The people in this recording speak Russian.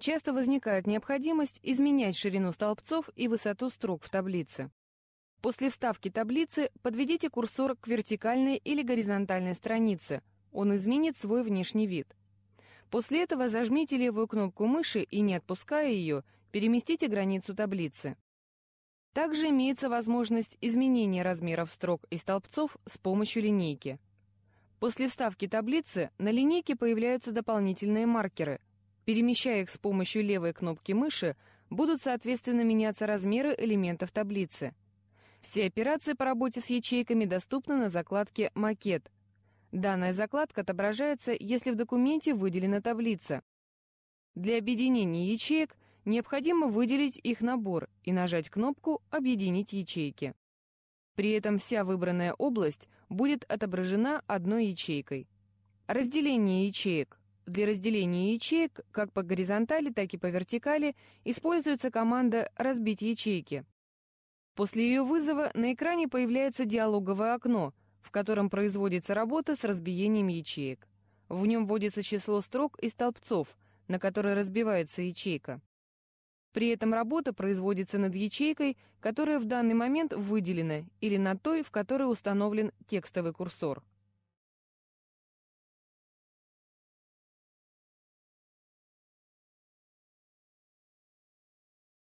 Часто возникает необходимость изменять ширину столбцов и высоту строк в таблице. После вставки таблицы подведите курсор к вертикальной или горизонтальной странице, он изменит свой внешний вид. После этого зажмите левую кнопку мыши и, не отпуская ее, переместите границу таблицы. Также имеется возможность изменения размеров строк и столбцов с помощью линейки. После вставки таблицы на линейке появляются дополнительные маркеры – Перемещая их с помощью левой кнопки мыши, будут соответственно меняться размеры элементов таблицы. Все операции по работе с ячейками доступны на закладке «Макет». Данная закладка отображается, если в документе выделена таблица. Для объединения ячеек необходимо выделить их набор и нажать кнопку «Объединить ячейки». При этом вся выбранная область будет отображена одной ячейкой. Разделение ячеек. Для разделения ячеек, как по горизонтали, так и по вертикали, используется команда «разбить ячейки». После ее вызова на экране появляется диалоговое окно, в котором производится работа с разбиением ячеек. В нем вводится число строк и столбцов, на которые разбивается ячейка. При этом работа производится над ячейкой, которая в данный момент выделена, или над той, в которой установлен текстовый курсор.